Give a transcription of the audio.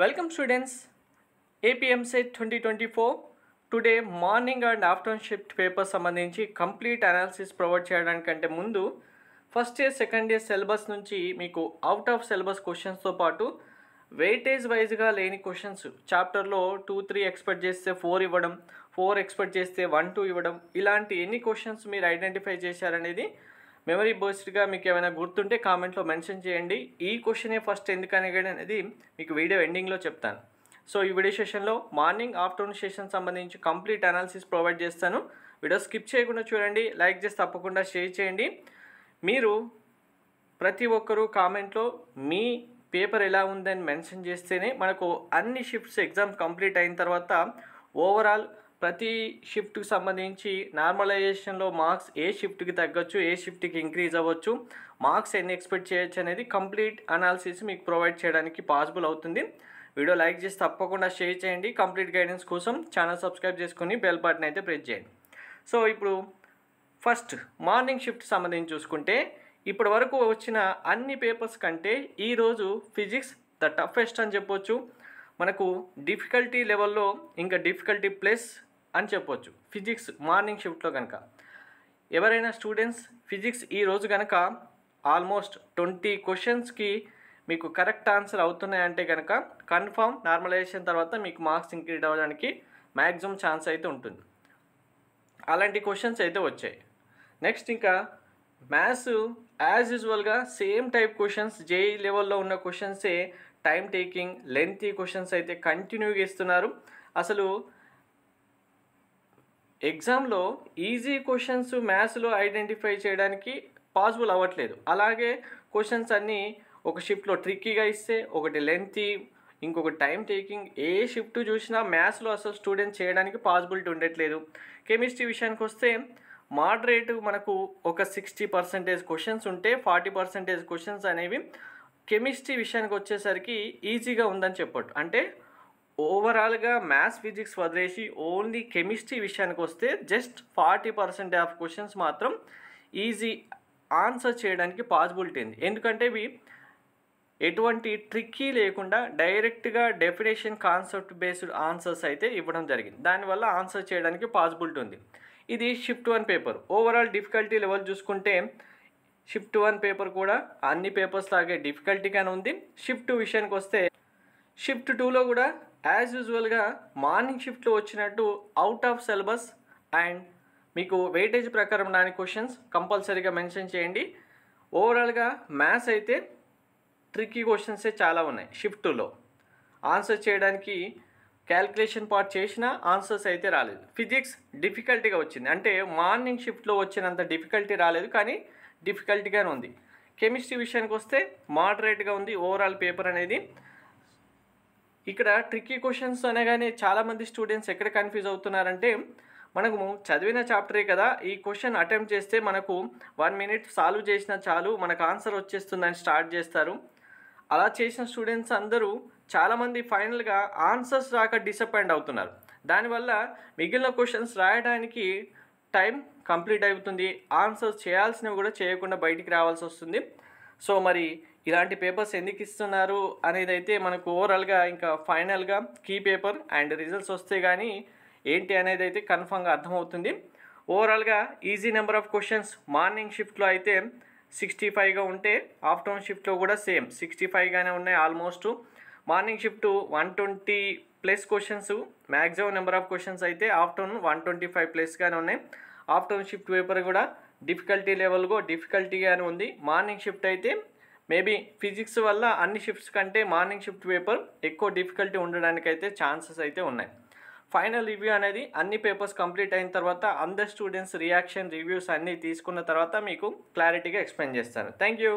welcome students APMC twenty twenty four today morning and afternoon shift paper సంబంధించి complete analysis provide చేయడానికంటే ముందు first year second year syllabus నుంచి మీకు out of syllabus క్వశ్చన్స్తో పాటు weightage వైజ్గా లేని క్వశ్చన్స్ చాప్టర్లో టూ త్రీ ఎక్స్పెక్ట్ చేస్తే ఫోర్ ఇవ్వడం ఫోర్ ఎక్స్పెక్ట్ చేస్తే వన్ టూ ఇవ్వడం ఇలాంటి ఎన్ని క్వశ్చన్స్ మీరు ఐడెంటిఫై చేశారనేది మెమరీ బోస్డ్గా మీకు ఏమైనా గుర్తుంటే కామెంట్లో మెన్షన్ చేయండి ఈ క్వశ్చనే ఫస్ట్ ఎందుకు అడిగాడు అనేది మీకు వీడియో ఎండింగ్లో చెప్తాను సో ఈ వీడియో సెషన్లో మార్నింగ్ ఆఫ్టర్నూన్ సెషన్ సంబంధించి కంప్లీట్ అనాలిసిస్ ప్రొవైడ్ చేస్తాను వీడియో స్కిప్ చేయకుండా చూడండి లైక్ చేసి తప్పకుండా షేర్ చేయండి మీరు ప్రతి ఒక్కరూ కామెంట్లో మీ పేపర్ ఎలా ఉందని మెన్షన్ చేస్తేనే మనకు అన్ని షిఫ్ట్స్ ఎగ్జామ్స్ కంప్లీట్ అయిన తర్వాత ఓవరాల్ ప్రతి షిఫ్ట్కి సంబంధించి నార్మలైజేషన్లో మార్క్స్ ఏ షిఫ్ట్కి తగ్గొచ్చు ఏ షిఫ్ట్కి ఇంక్రీజ్ అవ్వచ్చు మార్క్స్ ఎన్ని ఎక్స్పెక్ట్ చేయొచ్చు అనేది కంప్లీట్ అనాలిసిస్ మీకు ప్రొవైడ్ చేయడానికి పాసిబుల్ అవుతుంది వీడియో లైక్ చేసి తప్పకుండా షేర్ చేయండి కంప్లీట్ గైడెన్స్ కోసం ఛానల్ సబ్స్క్రైబ్ చేసుకుని బెల్ బటన్ అయితే ప్రెస్ చేయండి సో ఇప్పుడు ఫస్ట్ మార్నింగ్ షిఫ్ట్ సంబంధించి చూసుకుంటే ఇప్పటి వరకు వచ్చిన అన్ని పేపర్స్ కంటే ఈరోజు ఫిజిక్స్ ద టఫెస్ట్ అని చెప్పొచ్చు మనకు డిఫికల్టీ లెవెల్లో ఇంకా డిఫికల్టీ ప్లస్ అని చెప్పొచ్చు ఫిజిక్స్ మార్నింగ్ షిఫ్ట్లో కనుక ఎవరైనా స్టూడెంట్స్ ఫిజిక్స్ ఈరోజు కనుక ఆల్మోస్ట్ ట్వంటీ క్వశ్చన్స్కి మీకు కరెక్ట్ ఆన్సర్ అవుతున్నాయంటే కనుక కన్ఫామ్ నార్మలైజేషన్ తర్వాత మీకు మార్క్స్ ఇంక్రీడ్ అవ్వడానికి మ్యాక్సిమం ఛాన్స్ అయితే ఉంటుంది అలాంటి క్వశ్చన్స్ అయితే వచ్చాయి నెక్స్ట్ ఇంకా మ్యాథ్స్ యాజ్ యూజువల్గా సేమ్ టైప్ క్వశ్చన్స్ జేఈ లెవెల్లో ఉన్న క్వశ్చన్సే టైం టేకింగ్ లెంతీ క్వశ్చన్స్ అయితే కంటిన్యూగా ఇస్తున్నారు అసలు ఎగ్జామ్లో ఈజీ క్వశ్చన్స్ మ్యాథ్స్లో ఐడెంటిఫై చేయడానికి పాసిబుల్ అవ్వట్లేదు అలాగే క్వశ్చన్స్ అన్నీ ఒక షిఫ్ట్లో ట్రిక్కీగా ఇస్తే ఒకటి లెంతీ ఇంకొక టైం టేకింగ్ ఏ షిఫ్ట్ చూసినా మ్యాథ్స్లో అసలు స్టూడెంట్ చేయడానికి పాసిబిలిటీ ఉండట్లేదు కెమిస్ట్రీ విషయానికి వస్తే మాడరేట్ మనకు ఒక సిక్స్టీ పర్సెంటేజ్ క్వశ్చన్స్ ఉంటే ఫార్టీ పర్సెంటేజ్ క్వశ్చన్స్ అనేవి కెమిస్ట్రీ విషయానికి వచ్చేసరికి ఈజీగా ఉందని చెప్పొచ్చు అంటే ఓవరాల్గా మ్యాథ్స్ ఫిజిక్స్ వదిలేసి ఓన్లీ కెమిస్ట్రీ విషయానికి వస్తే just forty percent of questions మాత్రం ఈజీ ఆన్సర్ చేయడానికి పాసిబిలిటీ ఉంది ఎందుకంటే ఇవి ఎటువంటి ట్రిక్కీ లేకుండా డైరెక్ట్గా డెఫినేషన్ కాన్సెప్ట్ బేస్డ్ ఆన్సర్స్ అయితే ఇవ్వడం జరిగింది దానివల్ల ఆన్సర్ చేయడానికి పాసిబిలిటీ ఉంది ఇది shift one paper overall difficulty level చూసుకుంటే షిఫ్ట్ వన్ పేపర్ కూడా అన్ని పేపర్స్ లాగే డిఫికల్టీగానే ఉంది షిఫ్ట్ విషయానికి వస్తే షిఫ్ట్ టూలో కూడా యాజ్ యూజువల్గా మార్నింగ్ షిఫ్ట్లో వచ్చినట్టు అవుట్ ఆఫ్ సిలబస్ అండ్ మీకు వెయిటేజ్ ప్రకారం దాని క్వశ్చన్స్ కంపల్సరీగా మెన్షన్ చేయండి ఓవరాల్గా మ్యాథ్స్ అయితే ట్రిక్కీ క్వశ్చన్సే చాలా ఉన్నాయి షిఫ్ట్ టూలో ఆన్సర్ చేయడానికి క్యాల్కులేషన్ పార్ట్ చేసినా ఆన్సర్స్ అయితే రాలేదు ఫిజిక్స్ డిఫికల్టీగా వచ్చింది అంటే మార్నింగ్ షిఫ్ట్లో వచ్చినంత డిఫికల్టీ రాలేదు కానీ డిఫికల్ట్గానే ఉంది కెమిస్ట్రీ విషయానికి వస్తే మోడరేట్గా ఉంది ఓవరాల్ పేపర్ అనేది ఇక్కడ ట్రిక్కీ క్వశ్చన్స్ అనగానే చాలామంది స్టూడెంట్స్ ఎక్కడ కన్ఫ్యూజ్ అవుతున్నారంటే మనము చదివిన చాప్టరే కదా ఈ క్వశ్చన్ అటెంప్ట్ చేస్తే మనకు వన్ మినిట్ సాల్వ్ చేసిన చాలు మనకు ఆన్సర్ వచ్చేస్తుందని స్టార్ట్ చేస్తారు అలా చేసిన స్టూడెంట్స్ అందరూ చాలామంది ఫైనల్గా ఆన్సర్స్ రాక డిసప్పాయింట్ అవుతున్నారు దానివల్ల మిగిలిన క్వశ్చన్స్ రాయడానికి టైం కంప్లీట్ అవుతుంది ఆన్సర్స్ చేయాల్సినవి కూడా చేయకుండా బయటికి రావాల్సి వస్తుంది సో మరి ఇలాంటి పేపర్స్ ఎందుకు ఇస్తున్నారు అనేది అయితే మనకు ఓవరాల్గా ఇంకా ఫైనల్గా కీ పేపర్ అండ్ రిజల్ట్స్ వస్తే కానీ ఏంటి అనేది అయితే కన్ఫామ్గా అర్థమవుతుంది ఓవరాల్గా easy number of questions morning షిఫ్ట్లో అయితే సిక్స్టీ ఫైవ్గా ఉంటే ఆఫ్టర్నూన్ షిఫ్ట్లో కూడా సేమ్ సిక్స్టీ ఫైవ్గానే ఉన్నాయి almost morning shift one twenty plus questions maximum number of questions అయితే ఆఫ్టర్నూన్ వన్ ట్వంటీ ఫైవ్ ప్లస్గానే ఉన్నాయి ఆఫ్టర్నూన్ షిఫ్ట్ పేపర్ కూడా డిఫికల్టీ లెవెల్గా డిఫికల్టీగానే ఉంది మార్నింగ్ షిఫ్ట్ అయితే మేబీ ఫిజిక్స్ వల్ల అన్ని షిఫ్ట్స్ కంటే మార్నింగ్ షిఫ్ట్ పేపర్ ఎక్కువ డిఫికల్టీ ఉండడానికి అయితే ఛాన్సెస్ అయితే ఉన్నాయి ఫైనల్ రివ్యూ అనేది అన్ని పేపర్స్ కంప్లీట్ అయిన తర్వాత అందరు స్టూడెంట్స్ రియాక్షన్ రివ్యూస్ అన్నీ తీసుకున్న తర్వాత మీకు క్లారిటీగా ఎక్స్ప్లెయిన్ చేస్తాను థ్యాంక్ యూ